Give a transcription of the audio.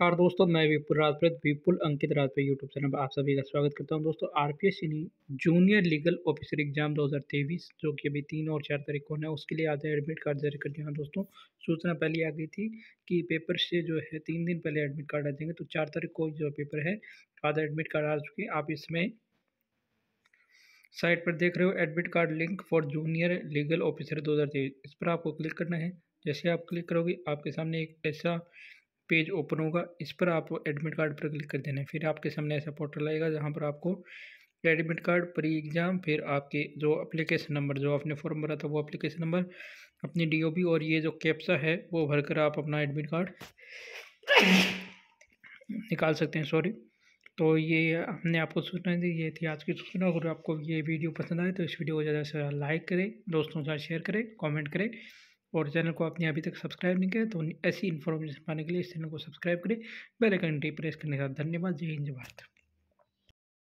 नमस्कार दोस्तों मैं विपुल राजप्रत विपुल अंकित राजप्रत यूट्यूब चैनल पर आप सभी का स्वागत करता हूं दोस्तों R P junior legal officer exam 2023 जो कि अभी तीन और चार तारीख को है उसके लिए आज एडमिट कार्ड जारी कर दिया हाँ दोस्तों सूचना पहले आ गई थी कि पेपर से जो है तीन दिन पहले एडमिट कार्ड आ देंगे तो चार तारीख को जो पेपर है आज एडमिट कार्ड आ चुके हैं आप इसमें साइट पर देख रहे हो admit card link for junior legal officer दो इस पर आपको क्लिक करना है जैसे आप क्लिक करोगे आपके सामने एक ऐसा पेज ओपन होगा इस पर आप एडमिट कार्ड पर क्लिक कर देना है फिर आपके सामने ऐसा पोर्टल आएगा जहाँ पर आपको एडमिट कार्ड प्री एग्ज़ाम फिर आपके जो अप्लीकेशन नंबर जो आपने फॉर्म भरा था वो अप्लीकेशन नंबर अपनी डीओबी और ये जो कैप्सा है वो भरकर आप अपना एडमिट कार्ड निकाल सकते हैं सॉरी तो ये हमने आपको सूचना दी ये थी आज की सूचना अगर आपको ये वीडियो पसंद आए तो इस वीडियो को ज़्यादा से ज़्यादा लाइक करें दोस्तों के साथ शेयर करें कमेंट करें और चैनल को आपने अभी तक सब्सक्राइब नहीं किया तो ऐसी इन्फॉर्मेशन पाने के लिए इस चैनल को सब्सक्राइब करें बेल आइकन प्रेस करने का धन्यवाद जय हिंद भारत